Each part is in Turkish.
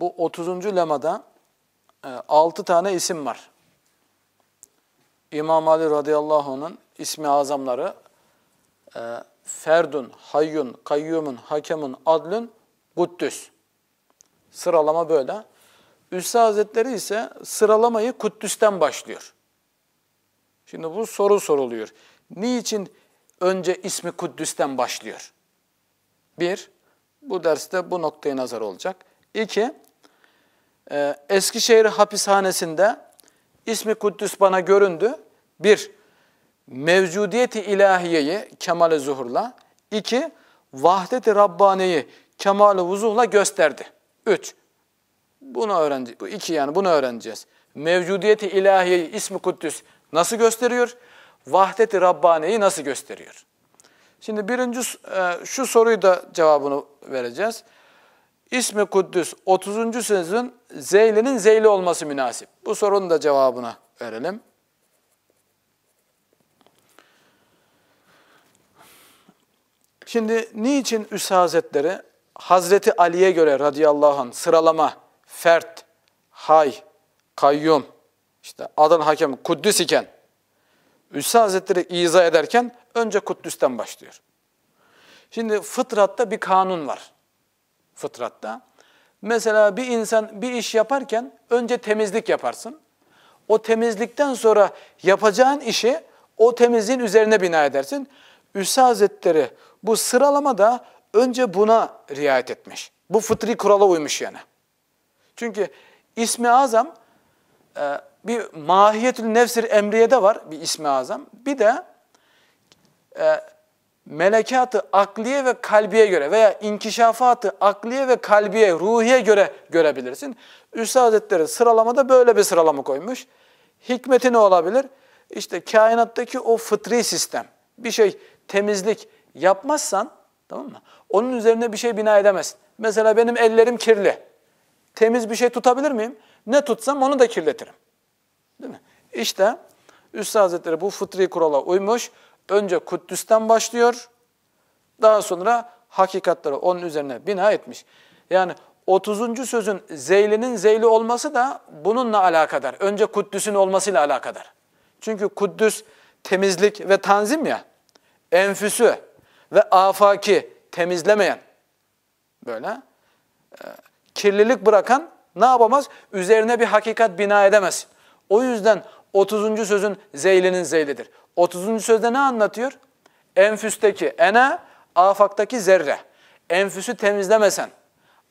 bu 30. lemada 6 e, tane isim var. İmam Ali radıyallahu anh'ın ismi azamları e, Ferdun, Hayyun, Kayyumun, Hakemun, Adlun, Kuddüs. Sıralama böyle. Üssü Hazretleri ise sıralamayı Kuddüs'ten başlıyor. Şimdi bu soru soruluyor. Niçin önce ismi Kuddüs'ten başlıyor? Bir, bu derste bu noktaya nazar olacak. İki, ee, Eskişehir hapishanesinde ismi Kuddüs bana göründü. Bir, mevcudiyeti ilahiyeyi kemal-i zuhurla. İki, vahdet-i Rabbani'yi kemal-i vuzuhla gösterdi. Üç, bunu öğrendi. Bu iki yani bunu öğreneceğiz. Mevcudiyeti ilahiyeyi ismi Kuddüs nasıl gösteriyor? Vahdet-i Rabbani'yi nasıl gösteriyor? Şimdi birinci e, şu soruyu da cevabını vereceğiz. İsmi Kuddüs 30. sözün zeylinin zeyli olması münasip. Bu sorunun da cevabını verelim. Şimdi niçin Üs Hazretleri Hazreti Ali'ye göre radıyallahu anh sıralama, fert, hay, kayyum, işte adın hakem Kuddüs iken Üssü Hazretleri izah ederken önce Kuddüs'ten başlıyor. Şimdi fıtratta bir kanun var fıtratta. Mesela bir insan bir iş yaparken önce temizlik yaparsın. O temizlikten sonra yapacağın işi o temizliğin üzerine bina edersin. Üssü Hazretleri bu sıralamada önce buna riayet etmiş. Bu fıtri kurala uymuş yani. Çünkü ismi azam e, bir mahiyetül nefsir emriye de var bir ismi azam. Bir de e, melekatı akliye ve kalbiye göre veya inkişafatı akliye ve kalbiye, ruhiye göre görebilirsin. Üstad Hazretleri sıralamada böyle bir sıralama koymuş. Hikmeti ne olabilir? İşte kainattaki o fıtri sistem. Bir şey temizlik yapmazsan tamam mı? Onun üzerine bir şey bina edemezsin. Mesela benim ellerim kirli. Temiz bir şey tutabilir miyim? Ne tutsam onu da kirletirim. Değil mi? İşte Üstad Hazretleri bu fıtri kurala uymuş önce Kuddüs'ten başlıyor, daha sonra hakikatları onun üzerine bina etmiş. Yani 30. sözün zeylinin zeyli olması da bununla alakadar. Önce Kuddüs'ün olmasıyla alakadar. Çünkü Kuddüs temizlik ve tanzim ya, enfüsü ve afaki temizlemeyen, böyle ee, kirlilik bırakan ne yapamaz? Üzerine bir hakikat bina edemez. O yüzden 30. sözün zeylinin zeylidir. 30. sözde ne anlatıyor? Enfüsteki ene, afaktaki zerre. Enfüsü temizlemesen,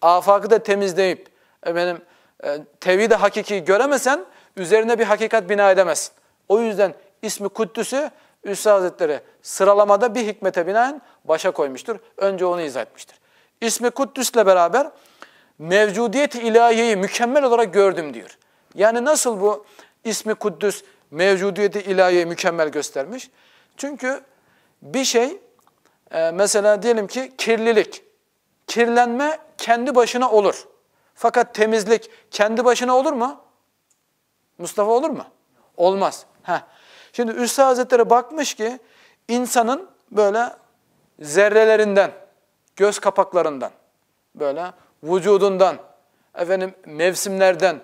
afakı da temizleyip, benim e, tevhid-i hakiki göremesen, üzerine bir hakikat bina edemezsin. O yüzden ismi Kuddüs'ü Üstad Hazretleri sıralamada bir hikmete binaen başa koymuştur. Önce onu izah etmiştir. İsmi Kuddüs'le beraber mevcudiyet ilahiyeyi mükemmel olarak gördüm diyor. Yani nasıl bu İsmi Kuddüs mevcudiyeti ilahiye mükemmel göstermiş. Çünkü bir şey e, mesela diyelim ki kirlilik, kirlenme kendi başına olur. Fakat temizlik kendi başına olur mu? Mustafa olur mu? Olmaz. Heh. Şimdi Üstad Hazretleri bakmış ki insanın böyle zerrelerinden, göz kapaklarından, böyle vücudundan, efendim mevsimlerden,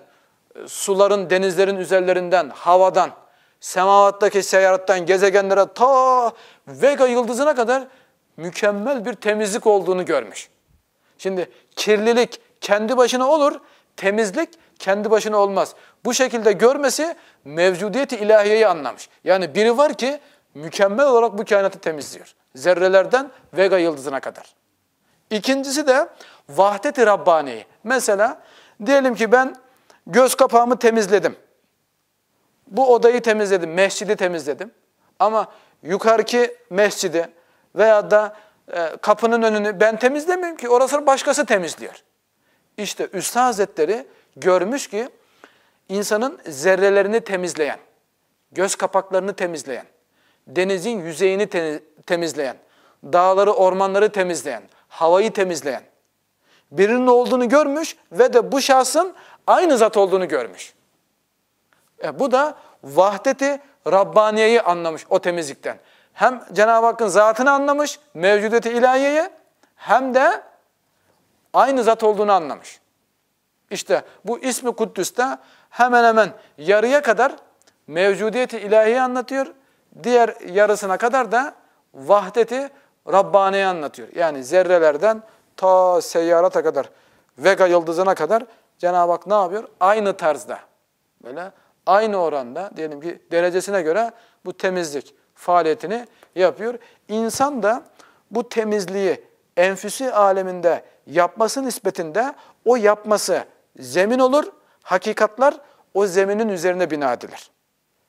suların, denizlerin üzerlerinden, havadan, semavattaki seyarattan, gezegenlere ta Vega yıldızına kadar mükemmel bir temizlik olduğunu görmüş. Şimdi kirlilik kendi başına olur, temizlik kendi başına olmaz. Bu şekilde görmesi mevcudiyeti ilahiyeyi anlamış. Yani biri var ki mükemmel olarak bu kainatı temizliyor. Zerrelerden Vega yıldızına kadar. İkincisi de vahdet-i Rabbani'yi. Mesela diyelim ki ben Göz kapağımı temizledim. Bu odayı temizledim, mescidi temizledim. Ama yukarıki mescidi veya da e, kapının önünü ben temizlemiyorum ki orasını başkası temizliyor. İşte Üstad Hazretleri görmüş ki insanın zerrelerini temizleyen, göz kapaklarını temizleyen, denizin yüzeyini temizleyen, dağları, ormanları temizleyen, havayı temizleyen birinin olduğunu görmüş ve de bu şahsın aynı zat olduğunu görmüş. E, bu da vahdeti Rabbaniye'yi anlamış o temizlikten. Hem Cenab-ı Hakk'ın zatını anlamış, mevcudeti ilahiyeyi hem de aynı zat olduğunu anlamış. İşte bu ismi Kuddüs'te hemen hemen yarıya kadar mevcudiyeti ilahiyi anlatıyor. Diğer yarısına kadar da vahdeti Rabbani'yi anlatıyor. Yani zerrelerden ta seyyarata kadar, Vega yıldızına kadar Cenab-ı Hak ne yapıyor? Aynı tarzda böyle aynı oranda diyelim ki derecesine göre bu temizlik faaliyetini yapıyor. İnsan da bu temizliği enfüsi aleminde yapması nispetinde o yapması zemin olur, hakikatlar o zeminin üzerine bina edilir.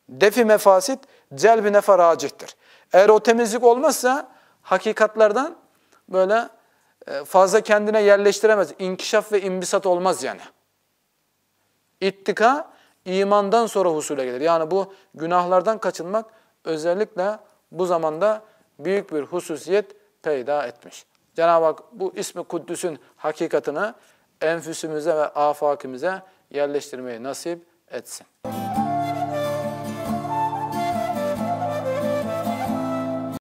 Defi mefasit, celbi nefer acittir. Eğer o temizlik olmazsa hakikatlardan böyle e, fazla kendine yerleştiremez. İnkişaf ve imbisat olmaz yani. İttika imandan sonra husule gelir. Yani bu günahlardan kaçınmak özellikle bu zamanda büyük bir hususiyet peyda etmiş. Cenab-ı Hak bu ismi Kuddüs'ün hakikatını enfüsümüze ve afakimize yerleştirmeyi nasip etsin.